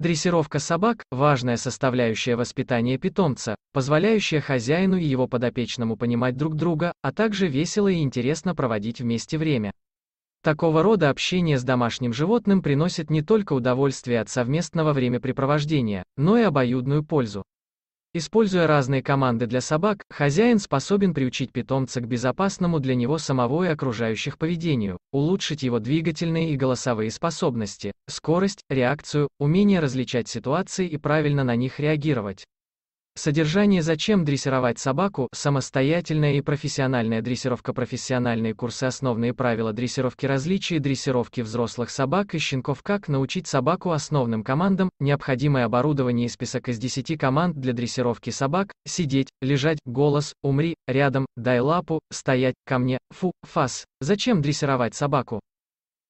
Дрессировка собак – важная составляющая воспитания питомца, позволяющая хозяину и его подопечному понимать друг друга, а также весело и интересно проводить вместе время. Такого рода общение с домашним животным приносит не только удовольствие от совместного времяпрепровождения, но и обоюдную пользу. Используя разные команды для собак, хозяин способен приучить питомца к безопасному для него самого и окружающих поведению, улучшить его двигательные и голосовые способности, скорость, реакцию, умение различать ситуации и правильно на них реагировать. Содержание «Зачем дрессировать собаку» самостоятельная и профессиональная дрессировка Профессиональные курсы «Основные правила дрессировки различия дрессировки взрослых собак и щенков Как научить собаку основным командам, необходимое оборудование и список из 10 команд для дрессировки собак, сидеть, лежать, голос, умри, рядом, дай лапу, стоять, ко мне, фу, фас, зачем дрессировать собаку?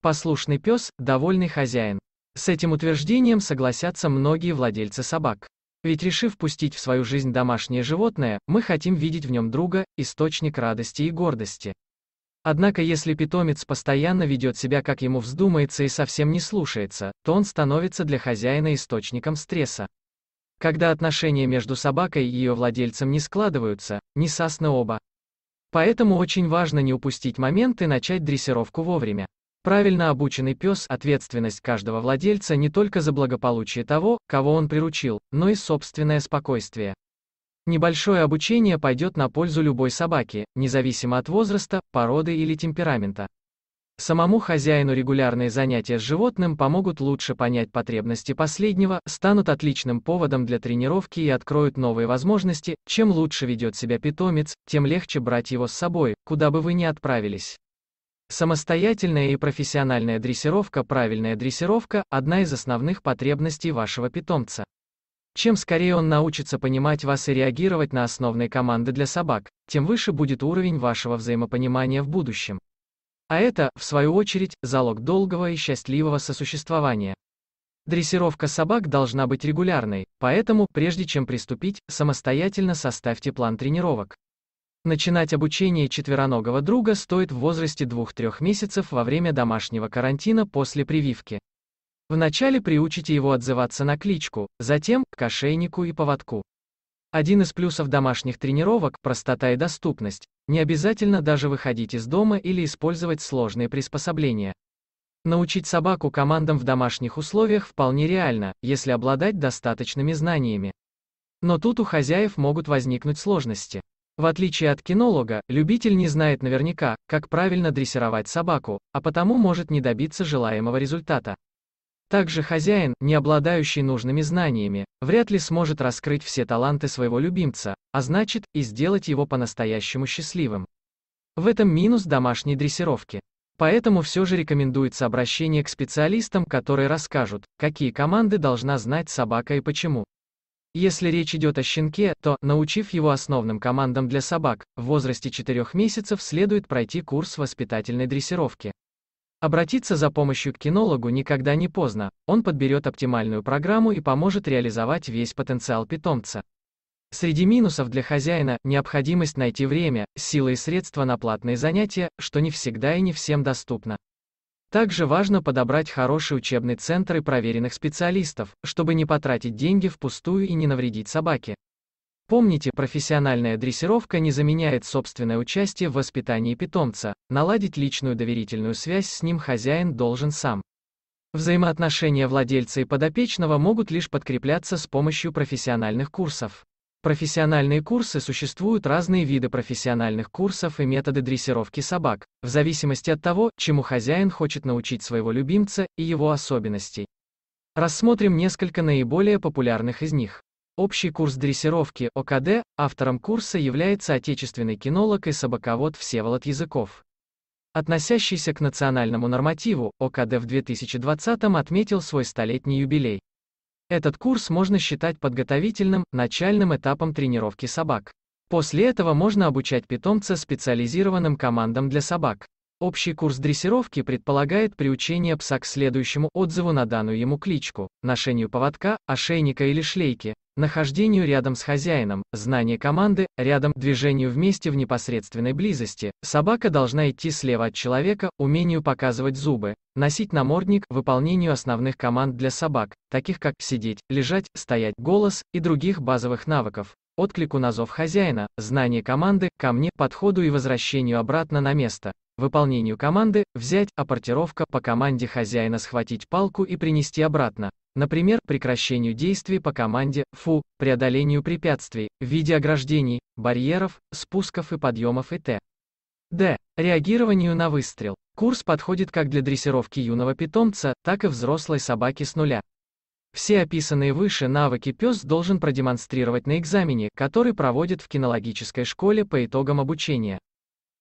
Послушный пес, довольный хозяин. С этим утверждением согласятся многие владельцы собак. Ведь решив пустить в свою жизнь домашнее животное, мы хотим видеть в нем друга, источник радости и гордости. Однако если питомец постоянно ведет себя как ему вздумается и совсем не слушается, то он становится для хозяина источником стресса. Когда отношения между собакой и ее владельцем не складываются, не сасны оба. Поэтому очень важно не упустить момент и начать дрессировку вовремя. Правильно обученный пес – ответственность каждого владельца не только за благополучие того, кого он приручил, но и собственное спокойствие. Небольшое обучение пойдет на пользу любой собаке, независимо от возраста, породы или темперамента. Самому хозяину регулярные занятия с животным помогут лучше понять потребности последнего, станут отличным поводом для тренировки и откроют новые возможности. Чем лучше ведет себя питомец, тем легче брать его с собой, куда бы вы ни отправились. Самостоятельная и профессиональная дрессировка Правильная дрессировка – одна из основных потребностей вашего питомца. Чем скорее он научится понимать вас и реагировать на основные команды для собак, тем выше будет уровень вашего взаимопонимания в будущем. А это, в свою очередь, залог долгого и счастливого сосуществования. Дрессировка собак должна быть регулярной, поэтому, прежде чем приступить, самостоятельно составьте план тренировок. Начинать обучение четвероногого друга стоит в возрасте 2-3 месяцев во время домашнего карантина после прививки. Вначале приучите его отзываться на кличку, затем – к ошейнику и поводку. Один из плюсов домашних тренировок – простота и доступность. Не обязательно даже выходить из дома или использовать сложные приспособления. Научить собаку командам в домашних условиях вполне реально, если обладать достаточными знаниями. Но тут у хозяев могут возникнуть сложности. В отличие от кинолога, любитель не знает наверняка, как правильно дрессировать собаку, а потому может не добиться желаемого результата. Также хозяин, не обладающий нужными знаниями, вряд ли сможет раскрыть все таланты своего любимца, а значит, и сделать его по-настоящему счастливым. В этом минус домашней дрессировки. Поэтому все же рекомендуется обращение к специалистам, которые расскажут, какие команды должна знать собака и почему. Если речь идет о щенке, то, научив его основным командам для собак, в возрасте 4 месяцев следует пройти курс воспитательной дрессировки. Обратиться за помощью к кинологу никогда не поздно, он подберет оптимальную программу и поможет реализовать весь потенциал питомца. Среди минусов для хозяина – необходимость найти время, силы и средства на платные занятия, что не всегда и не всем доступно. Также важно подобрать хороший учебный центр и проверенных специалистов, чтобы не потратить деньги впустую и не навредить собаке. Помните, профессиональная дрессировка не заменяет собственное участие в воспитании питомца, наладить личную доверительную связь с ним хозяин должен сам. Взаимоотношения владельца и подопечного могут лишь подкрепляться с помощью профессиональных курсов. Профессиональные курсы существуют разные виды профессиональных курсов и методы дрессировки собак, в зависимости от того, чему хозяин хочет научить своего любимца и его особенностей. Рассмотрим несколько наиболее популярных из них. Общий курс дрессировки ОКД, автором курса является отечественный кинолог и собаковод Всеволод Языков. Относящийся к национальному нормативу, ОКД в 2020 отметил свой столетний юбилей. Этот курс можно считать подготовительным, начальным этапом тренировки собак. После этого можно обучать питомца специализированным командам для собак. Общий курс дрессировки предполагает приучение пса к следующему отзыву на данную ему кличку, ношению поводка, ошейника или шлейки, нахождению рядом с хозяином, знание команды, рядом, движению вместе в непосредственной близости. Собака должна идти слева от человека, умению показывать зубы, носить намордник, выполнению основных команд для собак, таких как сидеть, лежать, стоять, голос и других базовых навыков. Отклику на зов хозяина, знание команды, ко мне, подходу и возвращению обратно на место выполнению команды «взять», апортировка по команде хозяина схватить палку и принести обратно. Например, прекращению действий по команде «фу», преодолению препятствий в виде ограждений, барьеров, спусков и подъемов и т. д. Реагированию на выстрел. Курс подходит как для дрессировки юного питомца, так и взрослой собаки с нуля. Все описанные выше навыки пес должен продемонстрировать на экзамене, который проводит в кинологической школе по итогам обучения.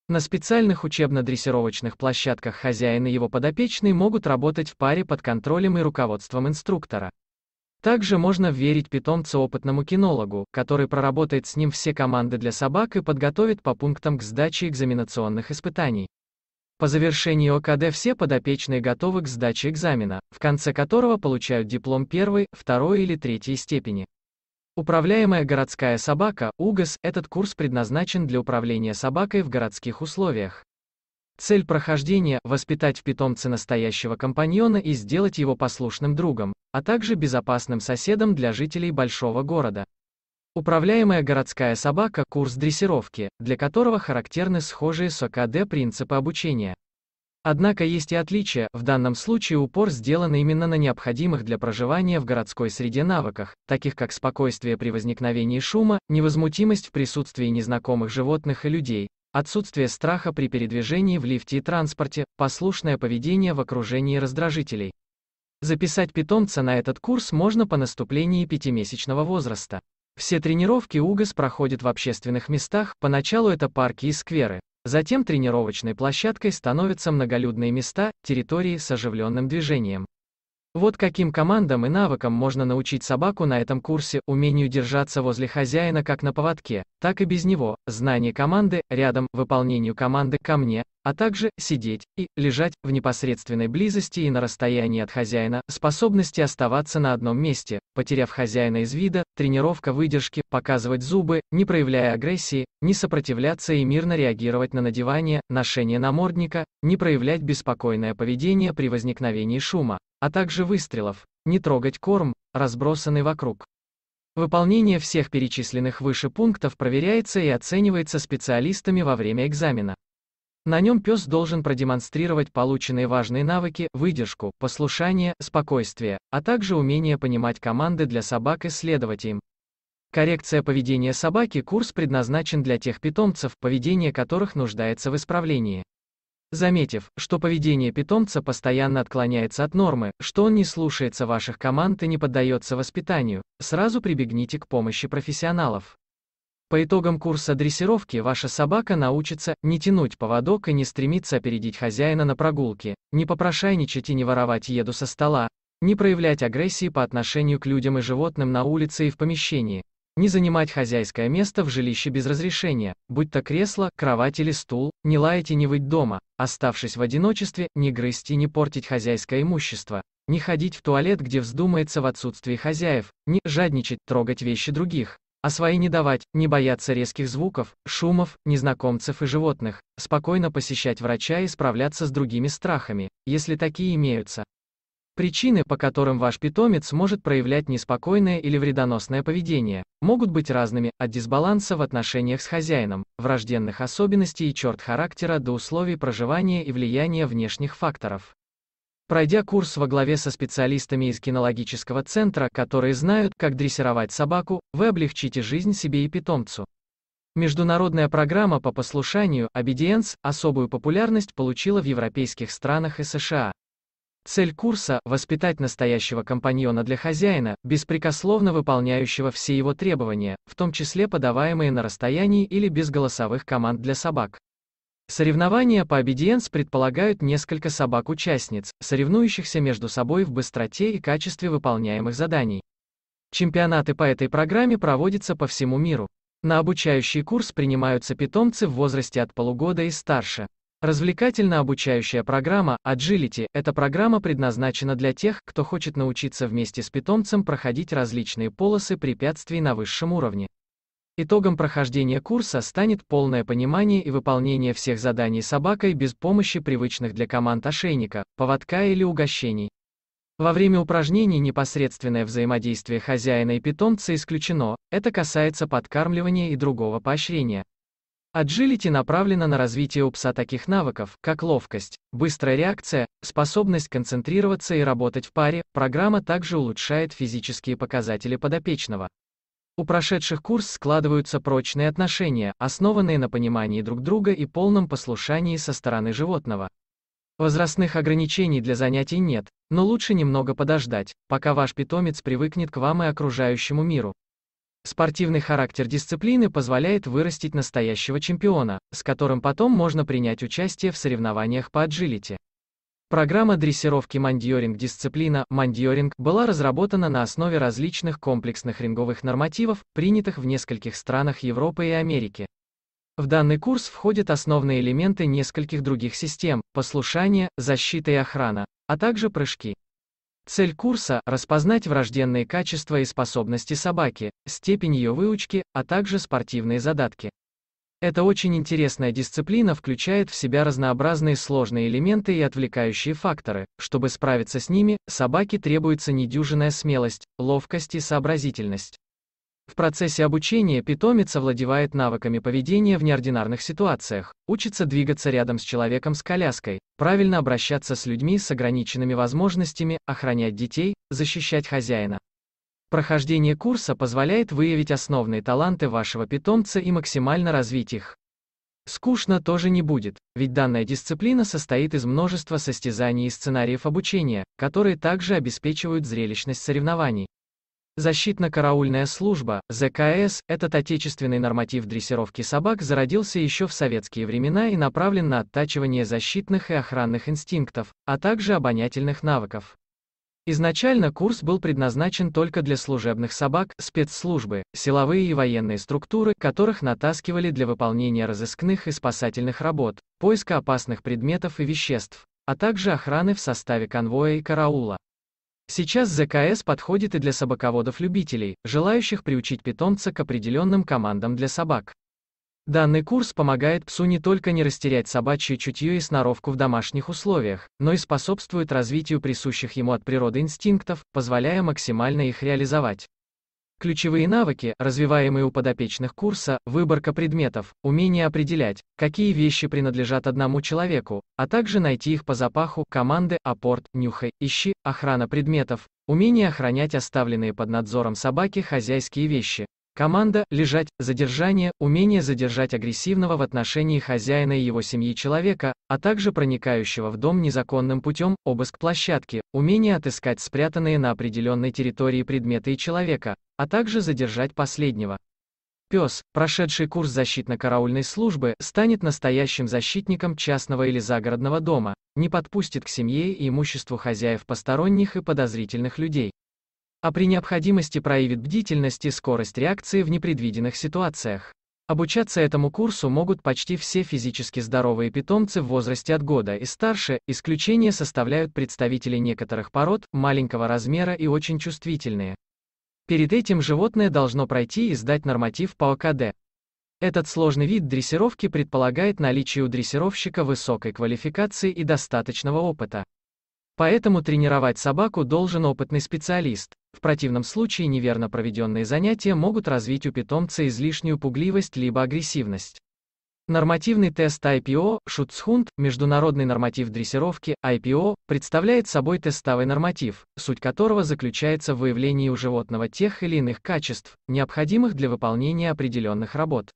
На специальных учебно-дрессировочных площадках хозяин и его подопечный могут работать в паре под контролем и руководством инструктора. Также можно верить питомца опытному кинологу, который проработает с ним все команды для собак и подготовит по пунктам к сдаче экзаменационных испытаний. По завершении ОКД все подопечные готовы к сдаче экзамена, в конце которого получают диплом первой, второй или третьей степени. Управляемая городская собака, УГАС, этот курс предназначен для управления собакой в городских условиях. Цель прохождения – воспитать в питомце настоящего компаньона и сделать его послушным другом, а также безопасным соседом для жителей большого города. Управляемая городская собака – курс дрессировки, для которого характерны схожие с ОКД принципы обучения. Однако есть и отличия, в данном случае упор сделан именно на необходимых для проживания в городской среде навыках, таких как спокойствие при возникновении шума, невозмутимость в присутствии незнакомых животных и людей, отсутствие страха при передвижении в лифте и транспорте, послушное поведение в окружении раздражителей. Записать питомца на этот курс можно по наступлении пятимесячного возраста. Все тренировки УГАС проходят в общественных местах, поначалу это парки и скверы, Затем тренировочной площадкой становятся многолюдные места, территории с оживленным движением. Вот каким командам и навыкам можно научить собаку на этом курсе, умению держаться возле хозяина как на поводке, так и без него, знание команды, рядом, выполнению команды «ко мне», а также сидеть и лежать в непосредственной близости и на расстоянии от хозяина, способности оставаться на одном месте, потеряв хозяина из вида, тренировка выдержки, показывать зубы, не проявляя агрессии, не сопротивляться и мирно реагировать на надевание, ношение намордника, не проявлять беспокойное поведение при возникновении шума, а также выстрелов, не трогать корм, разбросанный вокруг. Выполнение всех перечисленных выше пунктов проверяется и оценивается специалистами во время экзамена. На нем пес должен продемонстрировать полученные важные навыки, выдержку, послушание, спокойствие, а также умение понимать команды для собак и следовать им. Коррекция поведения собаки курс предназначен для тех питомцев, поведение которых нуждается в исправлении. Заметив, что поведение питомца постоянно отклоняется от нормы, что он не слушается ваших команд и не поддается воспитанию, сразу прибегните к помощи профессионалов. По итогам курса дрессировки ваша собака научится не тянуть поводок и не стремиться опередить хозяина на прогулке, не попрошайничать и не воровать еду со стола, не проявлять агрессии по отношению к людям и животным на улице и в помещении, не занимать хозяйское место в жилище без разрешения, будь то кресло, кровать или стул, не лаять и не выть дома, оставшись в одиночестве, не грызть и не портить хозяйское имущество, не ходить в туалет, где вздумается в отсутствии хозяев, не жадничать, трогать вещи других, а свои не давать, не бояться резких звуков, шумов, незнакомцев и животных, спокойно посещать врача и справляться с другими страхами, если такие имеются. Причины, по которым ваш питомец может проявлять неспокойное или вредоносное поведение, могут быть разными, от дисбаланса в отношениях с хозяином, врожденных особенностей и черт характера до условий проживания и влияния внешних факторов. Пройдя курс во главе со специалистами из кинологического центра, которые знают, как дрессировать собаку, вы облегчите жизнь себе и питомцу. Международная программа по послушанию «Обедиенс» особую популярность получила в европейских странах и США. Цель курса – воспитать настоящего компаньона для хозяина, беспрекословно выполняющего все его требования, в том числе подаваемые на расстоянии или без голосовых команд для собак. Соревнования по обедиенс предполагают несколько собак-участниц, соревнующихся между собой в быстроте и качестве выполняемых заданий. Чемпионаты по этой программе проводятся по всему миру. На обучающий курс принимаются питомцы в возрасте от полугода и старше. Развлекательно-обучающая программа Agility – эта программа предназначена для тех, кто хочет научиться вместе с питомцем проходить различные полосы препятствий на высшем уровне. Итогом прохождения курса станет полное понимание и выполнение всех заданий собакой без помощи привычных для команд ошейника, поводка или угощений. Во время упражнений непосредственное взаимодействие хозяина и питомца исключено, это касается подкармливания и другого поощрения. Agility направлена на развитие у пса таких навыков, как ловкость, быстрая реакция, способность концентрироваться и работать в паре. Программа также улучшает физические показатели подопечного. У прошедших курс складываются прочные отношения, основанные на понимании друг друга и полном послушании со стороны животного. Возрастных ограничений для занятий нет, но лучше немного подождать, пока ваш питомец привыкнет к вам и окружающему миру. Спортивный характер дисциплины позволяет вырастить настоящего чемпиона, с которым потом можно принять участие в соревнованиях по аджилити. Программа дрессировки мандьоринг дисциплина мандьоринг была разработана на основе различных комплексных ринговых нормативов, принятых в нескольких странах Европы и Америки. В данный курс входят основные элементы нескольких других систем – послушание, защита и охрана, а также прыжки. Цель курса – распознать врожденные качества и способности собаки, степень ее выучки, а также спортивные задатки. Эта очень интересная дисциплина включает в себя разнообразные сложные элементы и отвлекающие факторы. Чтобы справиться с ними, собаке требуется недюжинная смелость, ловкость и сообразительность. В процессе обучения питомец овладевает навыками поведения в неординарных ситуациях, учится двигаться рядом с человеком с коляской, правильно обращаться с людьми с ограниченными возможностями, охранять детей, защищать хозяина. Прохождение курса позволяет выявить основные таланты вашего питомца и максимально развить их. Скучно тоже не будет, ведь данная дисциплина состоит из множества состязаний и сценариев обучения, которые также обеспечивают зрелищность соревнований. Защитно-караульная служба, ЗКС, этот отечественный норматив дрессировки собак зародился еще в советские времена и направлен на оттачивание защитных и охранных инстинктов, а также обонятельных навыков. Изначально курс был предназначен только для служебных собак, спецслужбы, силовые и военные структуры, которых натаскивали для выполнения разыскных и спасательных работ, поиска опасных предметов и веществ, а также охраны в составе конвоя и караула. Сейчас ЗКС подходит и для собаководов-любителей, желающих приучить питомца к определенным командам для собак. Данный курс помогает псу не только не растерять собачье чутье и сноровку в домашних условиях, но и способствует развитию присущих ему от природы инстинктов, позволяя максимально их реализовать. Ключевые навыки, развиваемые у подопечных курса, выборка предметов, умение определять, какие вещи принадлежат одному человеку, а также найти их по запаху, команды, апорт, нюхай, ищи, охрана предметов, умение охранять оставленные под надзором собаки хозяйские вещи, Команда, лежать, задержание, умение задержать агрессивного в отношении хозяина и его семьи человека, а также проникающего в дом незаконным путем, обыск площадки, умение отыскать спрятанные на определенной территории предметы и человека, а также задержать последнего. Пес, прошедший курс защитно-караульной службы, станет настоящим защитником частного или загородного дома, не подпустит к семье и имуществу хозяев посторонних и подозрительных людей а при необходимости проявит бдительность и скорость реакции в непредвиденных ситуациях. Обучаться этому курсу могут почти все физически здоровые питомцы в возрасте от года и старше, исключение составляют представители некоторых пород, маленького размера и очень чувствительные. Перед этим животное должно пройти и сдать норматив по ОКД. Этот сложный вид дрессировки предполагает наличие у дрессировщика высокой квалификации и достаточного опыта. Поэтому тренировать собаку должен опытный специалист. В противном случае неверно проведенные занятия могут развить у питомца излишнюю пугливость либо агрессивность. Нормативный тест IPO, Шутцхунд, международный норматив дрессировки, IPO, представляет собой тестовый норматив, суть которого заключается в выявлении у животного тех или иных качеств, необходимых для выполнения определенных работ.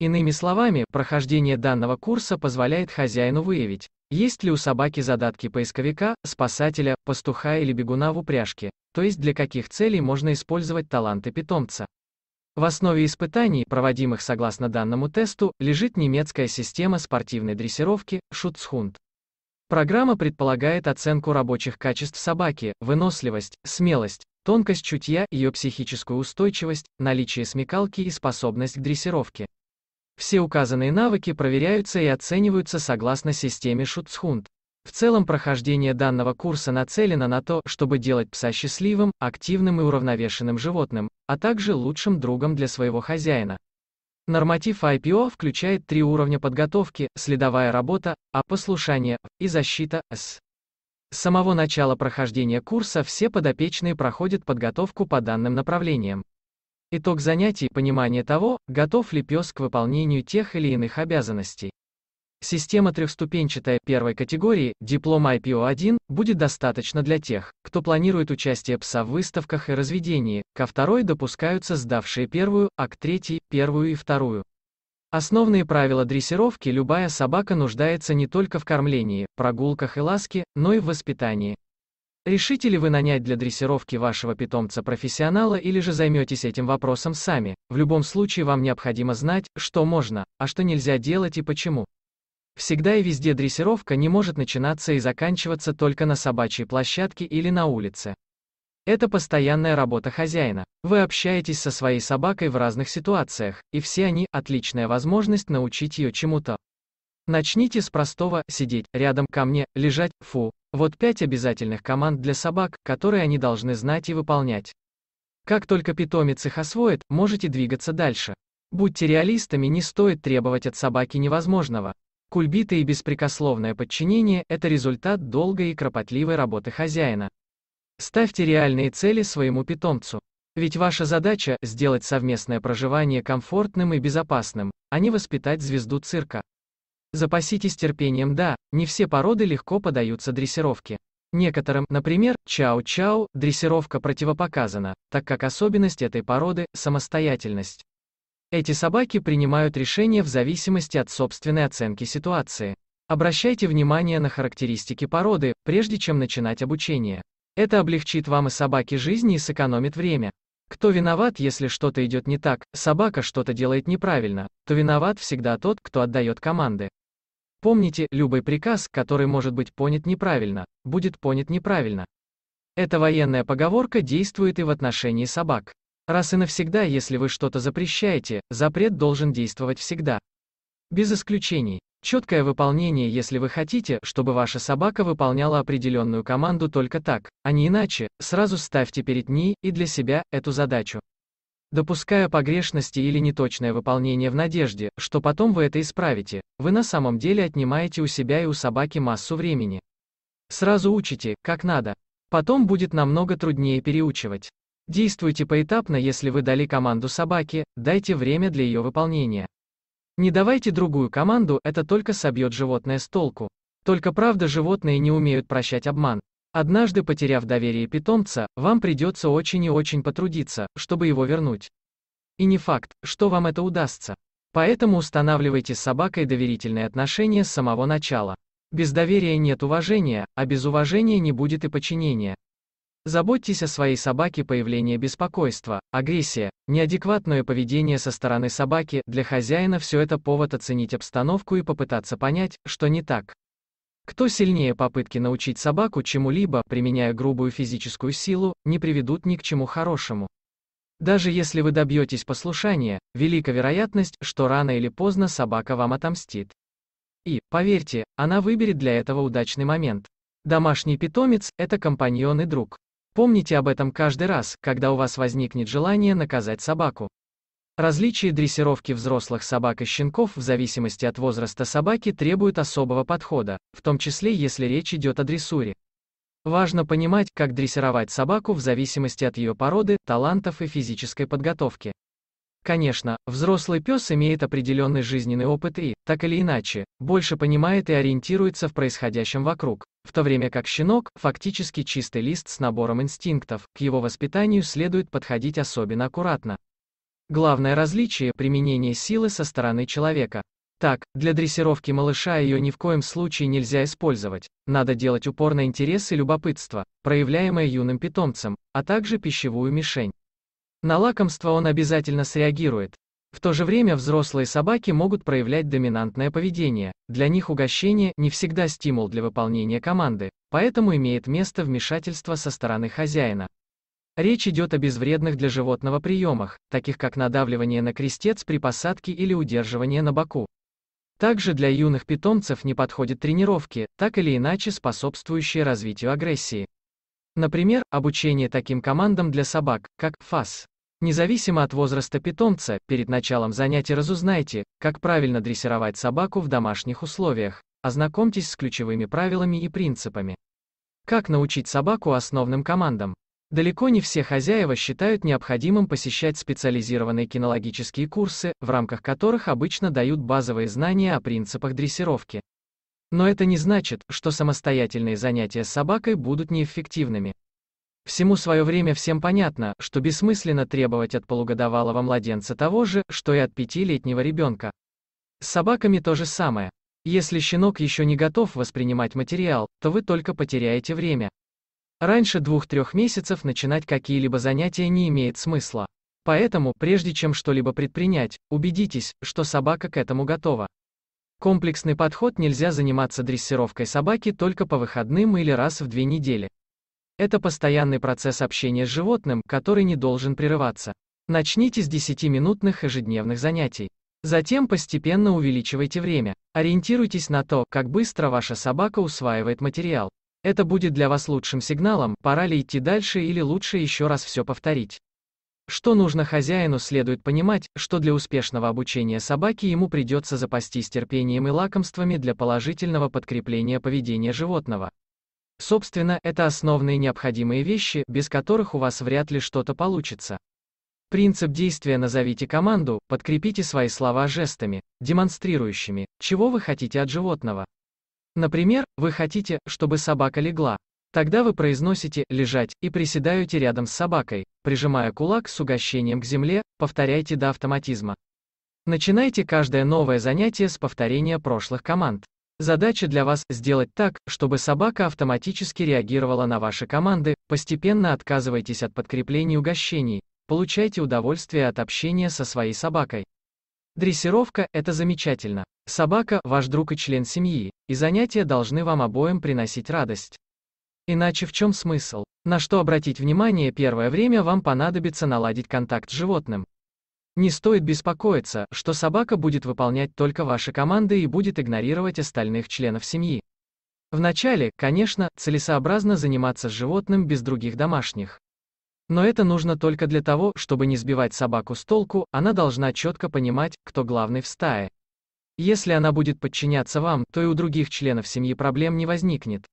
Иными словами, прохождение данного курса позволяет хозяину выявить, есть ли у собаки задатки поисковика, спасателя, пастуха или бегуна в упряжке, то есть для каких целей можно использовать таланты питомца. В основе испытаний, проводимых согласно данному тесту, лежит немецкая система спортивной дрессировки «Шуцхунд». Программа предполагает оценку рабочих качеств собаки, выносливость, смелость, тонкость чутья, ее психическую устойчивость, наличие смекалки и способность к дрессировке. Все указанные навыки проверяются и оцениваются согласно системе Шуцхунд. В целом прохождение данного курса нацелено на то, чтобы делать пса счастливым, активным и уравновешенным животным, а также лучшим другом для своего хозяина. Норматив IPO включает три уровня подготовки, следовая работа, а послушание, и защита, с. С самого начала прохождения курса все подопечные проходят подготовку по данным направлениям. Итог занятий – понимание того, готов ли пес к выполнению тех или иных обязанностей. Система трехступенчатая первой категории, диплом IPO1, будет достаточно для тех, кто планирует участие ПСА в выставках и разведении, ко второй допускаются сдавшие первую, а к третьей, первую и вторую. Основные правила дрессировки любая собака нуждается не только в кормлении, прогулках и ласке, но и в воспитании. Решите ли вы нанять для дрессировки вашего питомца профессионала или же займетесь этим вопросом сами, в любом случае вам необходимо знать, что можно, а что нельзя делать и почему. Всегда и везде дрессировка не может начинаться и заканчиваться только на собачьей площадке или на улице. Это постоянная работа хозяина. Вы общаетесь со своей собакой в разных ситуациях, и все они – отличная возможность научить ее чему-то. Начните с простого «сидеть рядом ко мне, лежать, фу». Вот пять обязательных команд для собак, которые они должны знать и выполнять. Как только питомец их освоит, можете двигаться дальше. Будьте реалистами, не стоит требовать от собаки невозможного. Кульбиты и беспрекословное подчинение – это результат долгой и кропотливой работы хозяина. Ставьте реальные цели своему питомцу. Ведь ваша задача – сделать совместное проживание комфортным и безопасным, а не воспитать звезду цирка. Запаситесь терпением, да, не все породы легко поддаются дрессировке. Некоторым, например, чау-чау, дрессировка противопоказана, так как особенность этой породы – самостоятельность. Эти собаки принимают решения в зависимости от собственной оценки ситуации. Обращайте внимание на характеристики породы, прежде чем начинать обучение. Это облегчит вам и собаке жизнь и сэкономит время. Кто виноват, если что-то идет не так, собака что-то делает неправильно, то виноват всегда тот, кто отдает команды. Помните, любой приказ, который может быть понят неправильно, будет понят неправильно. Эта военная поговорка действует и в отношении собак. Раз и навсегда, если вы что-то запрещаете, запрет должен действовать всегда. Без исключений. Четкое выполнение, если вы хотите, чтобы ваша собака выполняла определенную команду только так, а не иначе, сразу ставьте перед ней и для себя эту задачу. Допуская погрешности или неточное выполнение в надежде, что потом вы это исправите, вы на самом деле отнимаете у себя и у собаки массу времени. Сразу учите, как надо. Потом будет намного труднее переучивать. Действуйте поэтапно, если вы дали команду собаке, дайте время для ее выполнения. Не давайте другую команду, это только собьет животное с толку. Только правда животные не умеют прощать обман. Однажды потеряв доверие питомца, вам придется очень и очень потрудиться, чтобы его вернуть. И не факт, что вам это удастся. Поэтому устанавливайте с собакой доверительные отношения с самого начала. Без доверия нет уважения, а без уважения не будет и подчинения. Заботьтесь о своей собаке появление беспокойства, агрессия, неадекватное поведение со стороны собаки, для хозяина все это повод оценить обстановку и попытаться понять, что не так. Кто сильнее попытки научить собаку чему-либо, применяя грубую физическую силу, не приведут ни к чему хорошему. Даже если вы добьетесь послушания, велика вероятность, что рано или поздно собака вам отомстит. И, поверьте, она выберет для этого удачный момент. Домашний питомец – это компаньон и друг. Помните об этом каждый раз, когда у вас возникнет желание наказать собаку. Различие дрессировки взрослых собак и щенков в зависимости от возраста собаки требует особого подхода, в том числе если речь идет о дрессуре. Важно понимать, как дрессировать собаку в зависимости от ее породы, талантов и физической подготовки. Конечно, взрослый пес имеет определенный жизненный опыт и, так или иначе, больше понимает и ориентируется в происходящем вокруг, в то время как щенок – фактически чистый лист с набором инстинктов, к его воспитанию следует подходить особенно аккуратно. Главное различие – применение силы со стороны человека. Так, для дрессировки малыша ее ни в коем случае нельзя использовать, надо делать упор на интерес и любопытство, проявляемое юным питомцем, а также пищевую мишень. На лакомство он обязательно среагирует. В то же время взрослые собаки могут проявлять доминантное поведение, для них угощение не всегда стимул для выполнения команды, поэтому имеет место вмешательство со стороны хозяина. Речь идет о безвредных для животного приемах, таких как надавливание на крестец при посадке или удерживание на боку. Также для юных питомцев не подходят тренировки, так или иначе способствующие развитию агрессии. Например, обучение таким командам для собак, как «фас». Независимо от возраста питомца, перед началом занятий разузнайте, как правильно дрессировать собаку в домашних условиях, ознакомьтесь с ключевыми правилами и принципами. Как научить собаку основным командам? Далеко не все хозяева считают необходимым посещать специализированные кинологические курсы, в рамках которых обычно дают базовые знания о принципах дрессировки. Но это не значит, что самостоятельные занятия с собакой будут неэффективными. Всему свое время всем понятно, что бессмысленно требовать от полугодовалого младенца того же, что и от пятилетнего ребенка. С собаками то же самое. Если щенок еще не готов воспринимать материал, то вы только потеряете время. Раньше двух-трех месяцев начинать какие-либо занятия не имеет смысла. Поэтому, прежде чем что-либо предпринять, убедитесь, что собака к этому готова. Комплексный подход нельзя заниматься дрессировкой собаки только по выходным или раз в две недели. Это постоянный процесс общения с животным, который не должен прерываться. Начните с 10-минутных ежедневных занятий. Затем постепенно увеличивайте время. Ориентируйтесь на то, как быстро ваша собака усваивает материал. Это будет для вас лучшим сигналом, пора ли идти дальше или лучше еще раз все повторить. Что нужно хозяину, следует понимать, что для успешного обучения собаки ему придется запастись терпением и лакомствами для положительного подкрепления поведения животного. Собственно, это основные необходимые вещи, без которых у вас вряд ли что-то получится. Принцип действия «назовите команду», подкрепите свои слова жестами, демонстрирующими, чего вы хотите от животного. Например, вы хотите, чтобы собака легла. Тогда вы произносите «лежать» и приседаете рядом с собакой, прижимая кулак с угощением к земле, повторяйте до автоматизма. Начинайте каждое новое занятие с повторения прошлых команд. Задача для вас – сделать так, чтобы собака автоматически реагировала на ваши команды, постепенно отказывайтесь от подкреплений угощений, получайте удовольствие от общения со своей собакой. Дрессировка – это замечательно. Собака – ваш друг и член семьи, и занятия должны вам обоим приносить радость. Иначе в чем смысл? На что обратить внимание первое время вам понадобится наладить контакт с животным. Не стоит беспокоиться, что собака будет выполнять только ваши команды и будет игнорировать остальных членов семьи. Вначале, конечно, целесообразно заниматься с животным без других домашних. Но это нужно только для того, чтобы не сбивать собаку с толку, она должна четко понимать, кто главный в стае. Если она будет подчиняться вам, то и у других членов семьи проблем не возникнет.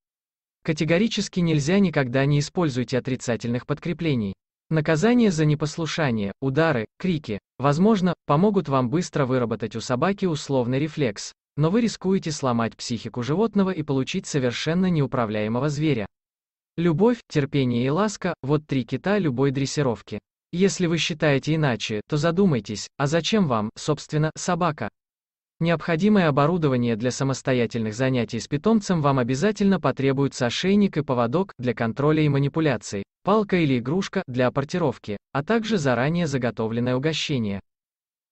Категорически нельзя никогда не используйте отрицательных подкреплений. Наказание за непослушание, удары, крики, возможно, помогут вам быстро выработать у собаки условный рефлекс, но вы рискуете сломать психику животного и получить совершенно неуправляемого зверя. Любовь, терпение и ласка – вот три кита любой дрессировки. Если вы считаете иначе, то задумайтесь, а зачем вам, собственно, собака? Необходимое оборудование для самостоятельных занятий с питомцем вам обязательно потребуется ошейник и поводок для контроля и манипуляций, палка или игрушка для апортировки, а также заранее заготовленное угощение.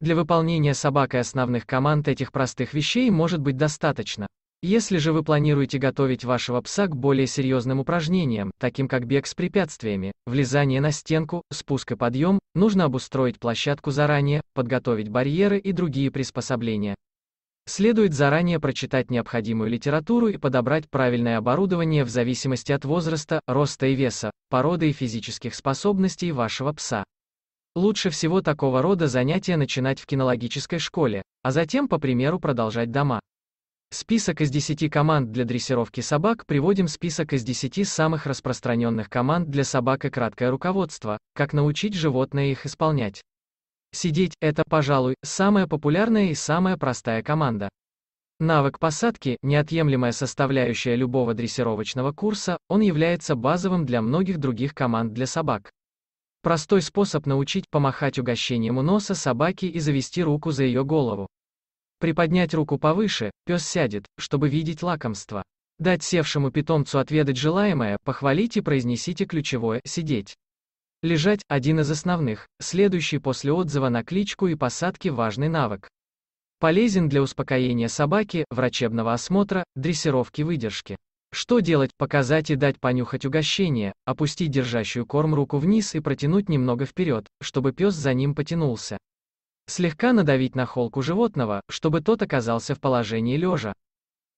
Для выполнения собакой основных команд этих простых вещей может быть достаточно. Если же вы планируете готовить вашего пса к более серьезным упражнениям, таким как бег с препятствиями, влезание на стенку, спуск и подъем, нужно обустроить площадку заранее, подготовить барьеры и другие приспособления. Следует заранее прочитать необходимую литературу и подобрать правильное оборудование в зависимости от возраста, роста и веса, породы и физических способностей вашего пса. Лучше всего такого рода занятия начинать в кинологической школе, а затем по примеру продолжать дома. Список из 10 команд для дрессировки собак приводим список из 10 самых распространенных команд для собак и краткое руководство, как научить животное их исполнять. Сидеть – это, пожалуй, самая популярная и самая простая команда. Навык посадки – неотъемлемая составляющая любого дрессировочного курса, он является базовым для многих других команд для собак. Простой способ научить помахать угощением у носа собаки и завести руку за ее голову. Приподнять руку повыше, пес сядет, чтобы видеть лакомство. Дать севшему питомцу отведать желаемое, похвалить и произнесите ключевое «сидеть». Лежать – один из основных, следующий после отзыва на кличку и посадки важный навык. Полезен для успокоения собаки, врачебного осмотра, дрессировки выдержки. Что делать? Показать и дать понюхать угощение, опустить держащую корм руку вниз и протянуть немного вперед, чтобы пес за ним потянулся. Слегка надавить на холку животного, чтобы тот оказался в положении лежа.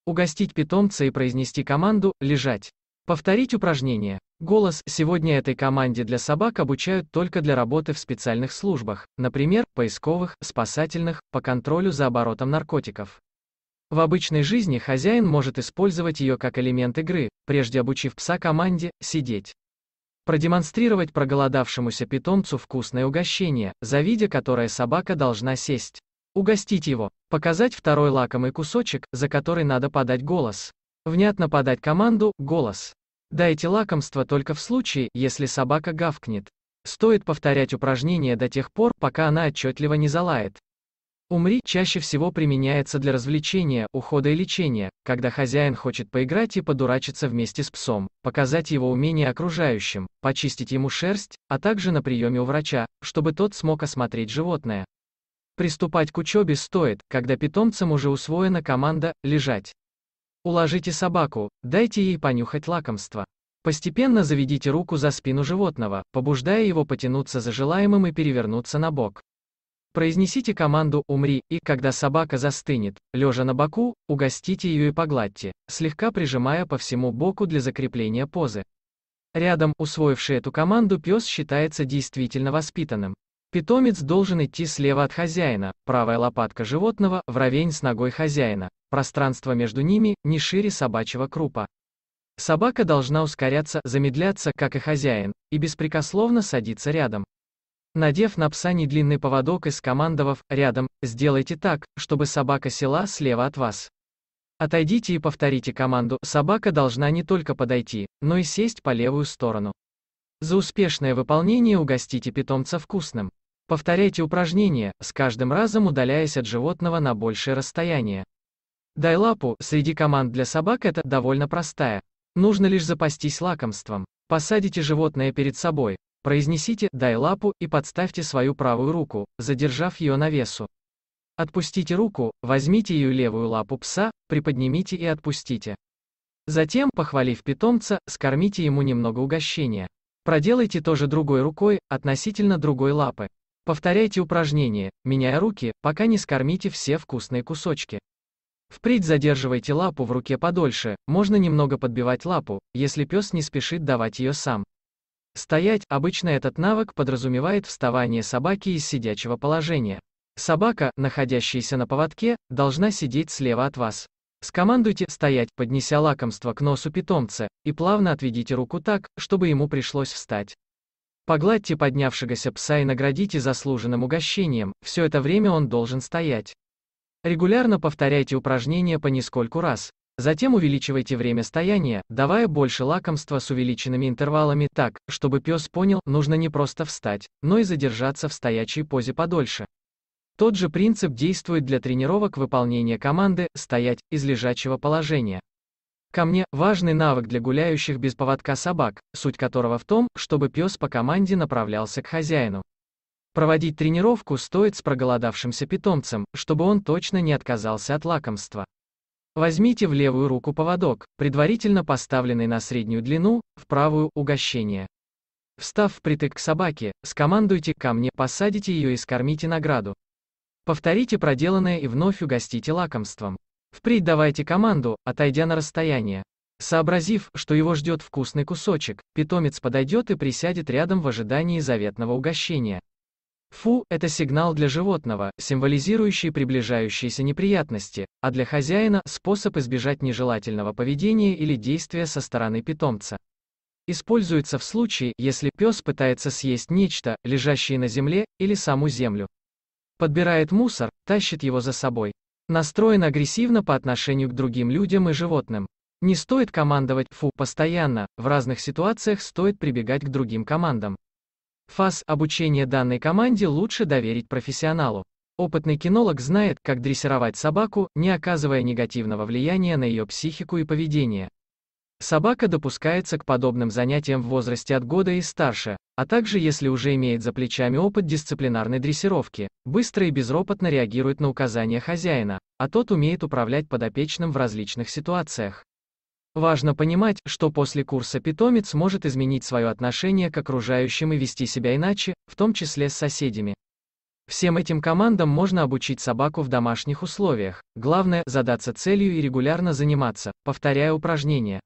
Угостить питомца и произнести команду «лежать». Повторить упражнение. Голос. Сегодня этой команде для собак обучают только для работы в специальных службах, например, поисковых, спасательных, по контролю за оборотом наркотиков. В обычной жизни хозяин может использовать ее как элемент игры, прежде обучив пса команде «сидеть». Продемонстрировать проголодавшемуся питомцу вкусное угощение, за виде которое собака должна сесть. Угостить его. Показать второй лакомый кусочек, за который надо подать голос. Внятно подать команду «голос». Дайте лакомство только в случае, если собака гавкнет. Стоит повторять упражнение до тех пор, пока она отчетливо не залает. Умри чаще всего применяется для развлечения, ухода и лечения, когда хозяин хочет поиграть и подурачиться вместе с псом, показать его умение окружающим, почистить ему шерсть, а также на приеме у врача, чтобы тот смог осмотреть животное. Приступать к учебе стоит, когда питомцам уже усвоена команда «лежать». Уложите собаку, дайте ей понюхать лакомство. Постепенно заведите руку за спину животного, побуждая его потянуться за желаемым и перевернуться на бок. Произнесите команду «умри» и, когда собака застынет, лежа на боку, угостите ее и погладьте, слегка прижимая по всему боку для закрепления позы. Рядом, усвоивший эту команду, пес считается действительно воспитанным. Питомец должен идти слева от хозяина, правая лопатка животного вровень с ногой хозяина, пространство между ними не шире собачьего крупа. Собака должна ускоряться, замедляться, как и хозяин, и беспрекословно садиться рядом. Надев на пса недлинный поводок и скомандовав «рядом», сделайте так, чтобы собака села слева от вас. Отойдите и повторите команду, собака должна не только подойти, но и сесть по левую сторону. За успешное выполнение угостите питомца вкусным. Повторяйте упражнение, с каждым разом удаляясь от животного на большее расстояние. Дай лапу, среди команд для собак это довольно простая. Нужно лишь запастись лакомством. Посадите животное перед собой. Произнесите «дай лапу» и подставьте свою правую руку, задержав ее на весу. Отпустите руку, возьмите ее левую лапу пса, приподнимите и отпустите. Затем, похвалив питомца, скормите ему немного угощения. Проделайте тоже другой рукой, относительно другой лапы. Повторяйте упражнение, меняя руки, пока не скормите все вкусные кусочки. Впредь задерживайте лапу в руке подольше, можно немного подбивать лапу, если пес не спешит давать ее сам. Стоять, обычно этот навык подразумевает вставание собаки из сидячего положения. Собака, находящаяся на поводке, должна сидеть слева от вас. Скомандуйте «стоять», поднеся лакомство к носу питомца, и плавно отведите руку так, чтобы ему пришлось встать. Погладьте поднявшегося пса и наградите заслуженным угощением, все это время он должен стоять. Регулярно повторяйте упражнения по нескольку раз. Затем увеличивайте время стояния, давая больше лакомства с увеличенными интервалами так, чтобы пес понял, нужно не просто встать, но и задержаться в стоячей позе подольше. Тот же принцип действует для тренировок выполнения команды «стоять» из лежачего положения. Ко мне важный навык для гуляющих без поводка собак, суть которого в том, чтобы пес по команде направлялся к хозяину. Проводить тренировку стоит с проголодавшимся питомцем, чтобы он точно не отказался от лакомства. Возьмите в левую руку поводок, предварительно поставленный на среднюю длину, в правую – угощение. Встав впритык к собаке, скомандуйте «ко мне», посадите ее и скормите награду. Повторите проделанное и вновь угостите лакомством. Впредь давайте команду, отойдя на расстояние. Сообразив, что его ждет вкусный кусочек, питомец подойдет и присядет рядом в ожидании заветного угощения. Фу – это сигнал для животного, символизирующий приближающиеся неприятности, а для хозяина – способ избежать нежелательного поведения или действия со стороны питомца. Используется в случае, если пес пытается съесть нечто, лежащее на земле, или саму землю. Подбирает мусор, тащит его за собой настроен агрессивно по отношению к другим людям и животным. Не стоит командовать «фу» постоянно, в разных ситуациях стоит прибегать к другим командам. Фаз обучения данной команде лучше доверить профессионалу. Опытный кинолог знает, как дрессировать собаку, не оказывая негативного влияния на ее психику и поведение. Собака допускается к подобным занятиям в возрасте от года и старше, а также если уже имеет за плечами опыт дисциплинарной дрессировки, быстро и безропотно реагирует на указания хозяина, а тот умеет управлять подопечным в различных ситуациях. Важно понимать, что после курса питомец может изменить свое отношение к окружающим и вести себя иначе, в том числе с соседями. Всем этим командам можно обучить собаку в домашних условиях. Главное – задаться целью и регулярно заниматься, повторяя упражнения.